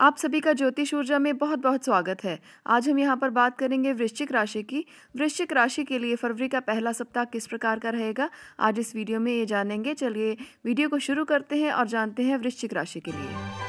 आप सभी का ज्योतिष ऊर्जा में बहुत बहुत स्वागत है आज हम यहाँ पर बात करेंगे वृश्चिक राशि की वृश्चिक राशि के लिए फरवरी का पहला सप्ताह किस प्रकार का रहेगा आज इस वीडियो में ये जानेंगे चलिए वीडियो को शुरू करते हैं और जानते हैं वृश्चिक राशि के लिए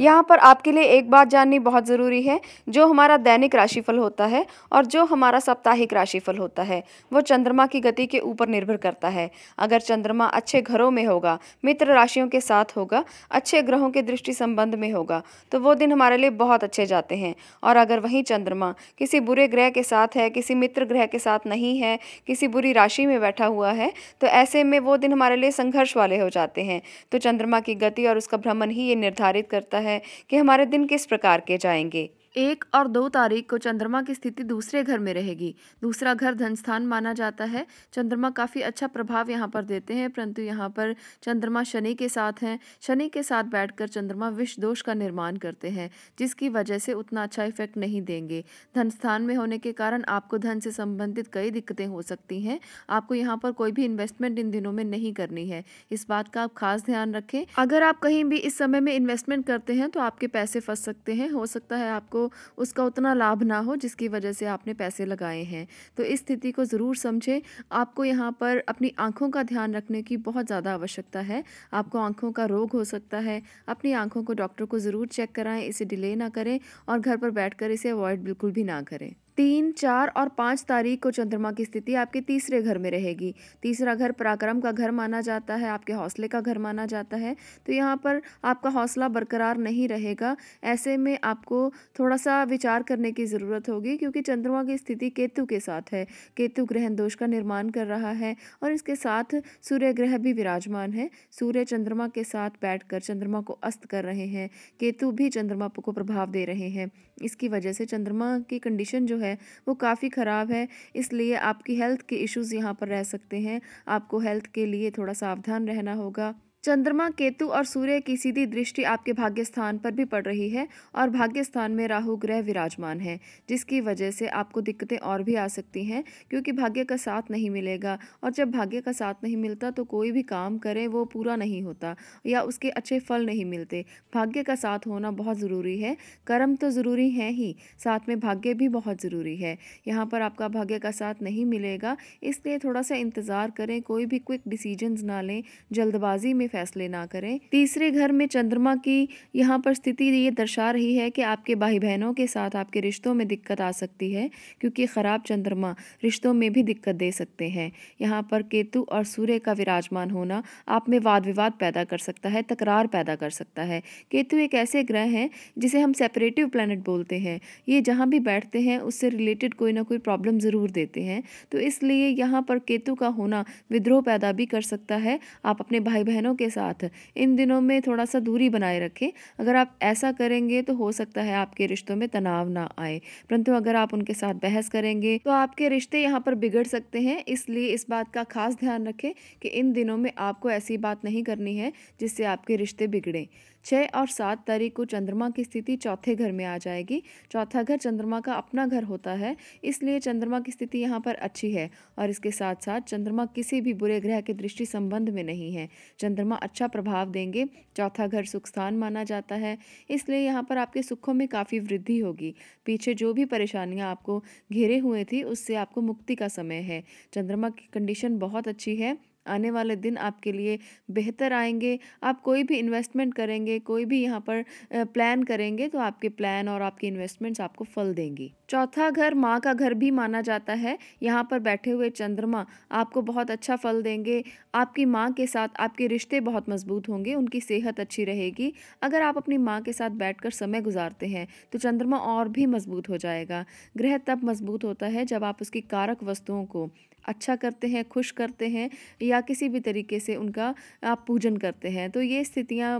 यहाँ पर आपके लिए एक बात जाननी बहुत ज़रूरी है जो हमारा दैनिक राशिफल होता है और जो हमारा साप्ताहिक राशिफल होता है वो चंद्रमा की गति के ऊपर निर्भर करता है अगर चंद्रमा अच्छे घरों में होगा मित्र राशियों के साथ होगा अच्छे ग्रहों के दृष्टि संबंध में होगा तो वो दिन हमारे लिए बहुत अच्छे जाते हैं और अगर वही चंद्रमा किसी बुरे ग्रह के साथ है किसी मित्र ग्रह के साथ नहीं है किसी बुरी राशि में बैठा हुआ है तो ऐसे में वो दिन हमारे लिए संघर्ष वाले हो जाते हैं तो चंद्रमा की गति और उसका भ्रमण ही ये निर्धारित करता है है कि हमारे दिन किस प्रकार के जाएंगे एक और दो तारीख को चंद्रमा की स्थिति दूसरे घर में रहेगी दूसरा घर धन स्थान माना जाता है चंद्रमा काफ़ी अच्छा प्रभाव यहाँ पर देते हैं परंतु यहाँ पर चंद्रमा शनि के साथ हैं शनि के साथ बैठकर चंद्रमा विष दोष का निर्माण करते हैं जिसकी वजह से उतना अच्छा इफेक्ट नहीं देंगे धन स्थान में होने के कारण आपको धन से संबंधित कई दिक्कतें हो सकती हैं आपको यहाँ पर कोई भी इन्वेस्टमेंट इन दिनों में नहीं करनी है इस बात का आप खास ध्यान रखें अगर आप कहीं भी इस समय में इन्वेस्टमेंट करते हैं तो आपके पैसे फंस सकते हैं हो सकता है आपको उसका उतना लाभ ना हो जिसकी वजह से आपने पैसे लगाए हैं तो इस स्थिति को ज़रूर समझें आपको यहाँ पर अपनी आँखों का ध्यान रखने की बहुत ज़्यादा आवश्यकता है आपको आँखों का रोग हो सकता है अपनी आँखों को डॉक्टर को ज़रूर चेक कराएँ इसे डिले ना करें और घर पर बैठ इसे अवॉइड बिल्कुल भी ना करें तीन चार और पाँच तारीख को चंद्रमा की स्थिति आपके तीसरे घर में रहेगी तीसरा घर पराक्रम का घर माना जाता है आपके हौसले का घर माना जाता है तो यहाँ पर आपका हौसला बरकरार नहीं रहेगा ऐसे में आपको थोड़ा सा विचार करने की ज़रूरत होगी क्योंकि चंद्रमा की स्थिति केतु के साथ है केतु ग्रहण दोष का निर्माण कर रहा है और इसके साथ सूर्य ग्रह भी विराजमान है सूर्य चंद्रमा के साथ बैठ चंद्रमा को अस्त कर रहे हैं केतु भी चंद्रमा को प्रभाव दे रहे हैं इसकी वजह से चंद्रमा की कंडीशन जो है है वो काफ़ी ख़राब है इसलिए आपकी हेल्थ के इश्यूज़ यहाँ पर रह सकते हैं आपको हेल्थ के लिए थोड़ा सावधान रहना होगा चंद्रमा केतु और सूर्य की सीधी दृष्टि आपके भाग्य स्थान पर भी पड़ रही है और भाग्य स्थान में राहु ग्रह विराजमान है जिसकी वजह से आपको दिक्कतें और भी आ सकती हैं क्योंकि भाग्य का साथ नहीं मिलेगा और जब भाग्य का साथ नहीं मिलता तो कोई भी काम करे वो पूरा नहीं होता या उसके अच्छे फल नहीं मिलते भाग्य का साथ होना बहुत ज़रूरी है कर्म तो ज़रूरी है ही साथ में भाग्य भी बहुत ज़रूरी है यहाँ पर आपका भाग्य का साथ नहीं मिलेगा इसलिए थोड़ा सा इंतज़ार करें कोई भी क्विक डिसीजन ना लें जल्दबाजी में फैसले ना करें तीसरे घर में चंद्रमा की यहाँ पर स्थिति ये दर्शा रही है कि आपके भाई बहनों के साथ आपके रिश्तों में दिक्कत आ सकती है क्योंकि ख़राब चंद्रमा रिश्तों में भी दिक्कत दे सकते हैं यहाँ पर केतु और सूर्य का विराजमान होना आप में वाद विवाद पैदा कर सकता है तकरार पैदा कर सकता है केतु एक ऐसे ग्रह हैं जिसे हम सेपरेटिव प्लानट बोलते हैं ये जहाँ भी बैठते हैं उससे रिलेटेड कोई ना कोई प्रॉब्लम ज़रूर देते हैं तो इसलिए यहाँ पर केतु का होना विद्रोह पैदा भी कर सकता है आप अपने भाई बहनों के के साथ इन दिनों में थोड़ा सा दूरी बनाए रखें अगर आप ऐसा करेंगे तो हो सकता है आपके रिश्तों में तनाव ना आए परंतु अगर आप उनके साथ बहस करेंगे तो आपके रिश्ते यहाँ पर बिगड़ सकते हैं इसलिए इस बात का खास ध्यान रखें कि इन दिनों में आपको ऐसी बात नहीं करनी है जिससे आपके रिश्ते बिगड़ें छः और सात तारीख को चंद्रमा की स्थिति चौथे घर में आ जाएगी चौथा घर चंद्रमा का अपना घर होता है इसलिए चंद्रमा की स्थिति यहाँ पर अच्छी है और इसके साथ साथ चंद्रमा किसी भी बुरे ग्रह के दृष्टि संबंध में नहीं है चंद्रमा अच्छा प्रभाव देंगे चौथा घर सुख स्थान माना जाता है इसलिए यहाँ पर आपके सुखों में काफ़ी वृद्धि होगी पीछे जो भी परेशानियाँ आपको घेरे हुए थी उससे आपको मुक्ति का समय है चंद्रमा की कंडीशन बहुत अच्छी है आने वाले दिन आपके लिए बेहतर आएंगे आप कोई भी इन्वेस्टमेंट करेंगे कोई भी यहाँ पर प्लान करेंगे तो आपके प्लान और आपके इन्वेस्टमेंट्स आपको फल देंगी चौथा घर माँ का घर भी माना जाता है यहाँ पर बैठे हुए चंद्रमा आपको बहुत अच्छा फल देंगे आपकी माँ के साथ आपके रिश्ते बहुत मजबूत होंगे उनकी सेहत अच्छी रहेगी अगर आप अपनी माँ के साथ बैठकर समय गुजारते हैं तो चंद्रमा और भी मजबूत हो जाएगा ग्रह तब मजबूत होता है जब आप उसकी कारक वस्तुओं को अच्छा करते हैं खुश करते हैं या या किसी भी तरीके से उनका आप पूजन करते हैं तो ये स्थितियाँ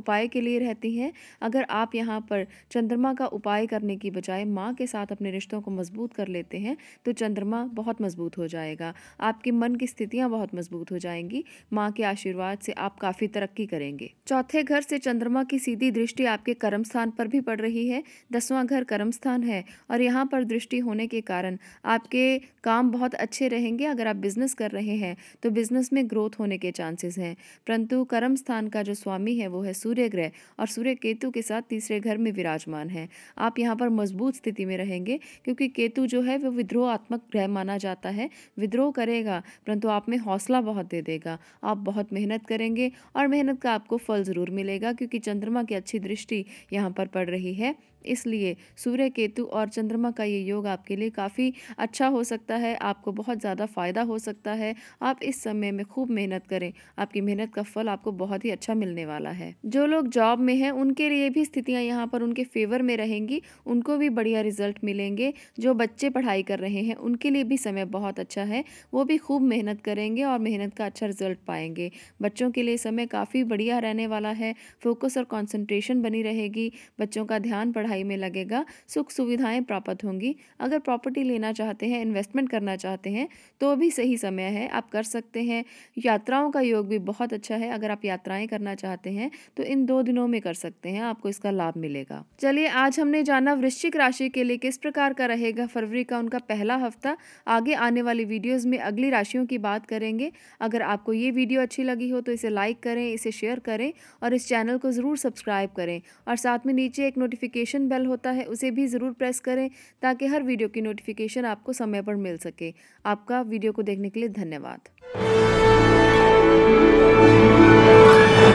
उपाय के लिए रहती हैं अगर आप यहाँ पर चंद्रमा का उपाय करने की बजाय माँ के साथ अपने रिश्तों को मजबूत कर लेते हैं तो चंद्रमा बहुत मजबूत हो जाएगा आपके मन की स्थितियाँ बहुत मजबूत हो जाएंगी माँ के आशीर्वाद से आप काफ़ी तरक्की करेंगे चौथे घर से चंद्रमा की सीधी दृष्टि आपके कर्म स्थान पर भी पड़ रही है दसवां घर कर्म स्थान है और यहाँ पर दृष्टि होने के कारण आपके काम बहुत अच्छे रहेंगे अगर आप बिजनेस कर रहे हैं तो बिजनेस बिजनेस में ग्रोथ होने के चांसेस हैं परंतु कर्म स्थान का जो स्वामी है वो है सूर्य ग्रह और सूर्य केतु के साथ तीसरे घर में विराजमान है आप यहाँ पर मजबूत स्थिति में रहेंगे क्योंकि केतु जो है वो विद्रोहात्मक ग्रह माना जाता है विद्रोह करेगा परंतु आप में हौसला बहुत दे देगा आप बहुत मेहनत करेंगे और मेहनत का आपको फल ज़रूर मिलेगा क्योंकि चंद्रमा की अच्छी दृष्टि यहाँ पर पड़ रही है इसलिए सूर्य केतु और चंद्रमा का ये योग आपके लिए काफ़ी अच्छा हो सकता है आपको बहुत ज़्यादा फ़ायदा हो सकता है आप इस समय में खूब मेहनत करें आपकी मेहनत का फल आपको बहुत ही अच्छा मिलने वाला है जो लोग जॉब में हैं उनके लिए भी स्थितियाँ यहाँ पर उनके फेवर में रहेंगी उनको भी बढ़िया रिजल्ट मिलेंगे जो बच्चे पढ़ाई कर रहे हैं उनके लिए भी समय बहुत अच्छा है वो भी खूब मेहनत करेंगे और मेहनत का अच्छा रिजल्ट पाएंगे बच्चों के लिए समय काफ़ी बढ़िया रहने वाला है फोकस और कॉन्सेंट्रेशन बनी रहेगी बच्चों का ध्यान पढ़ाई पढ़ाई में लगेगा सुख सुविधाएं प्राप्त होंगी अगर प्रॉपर्टी लेना चाहते हैं इन्वेस्टमेंट करना चाहते हैं तो भी सही समय है आप कर सकते हैं यात्राओं का योग भी बहुत अच्छा है अगर आप यात्राएं करना चाहते हैं तो इन दो दिनों में कर सकते हैं आपको इसका लाभ मिलेगा चलिए आज हमने जाना वृश्चिक राशि के लिए किस प्रकार का रहेगा फरवरी का उनका पहला हफ्ता आगे आने वाली वीडियोज़ में अगली राशियों की बात करेंगे अगर आपको ये वीडियो अच्छी लगी हो तो इसे लाइक करें इसे शेयर करें और इस चैनल को ज़रूर सब्सक्राइब करें और साथ में नीचे एक नोटिफिकेशन नोटिफिकेशन बेल होता है उसे भी ज़रूर प्रेस करें ताकि हर वीडियो की नोटिफिकेशन आपको समय पर मिल सके आपका वीडियो को देखने के लिए धन्यवाद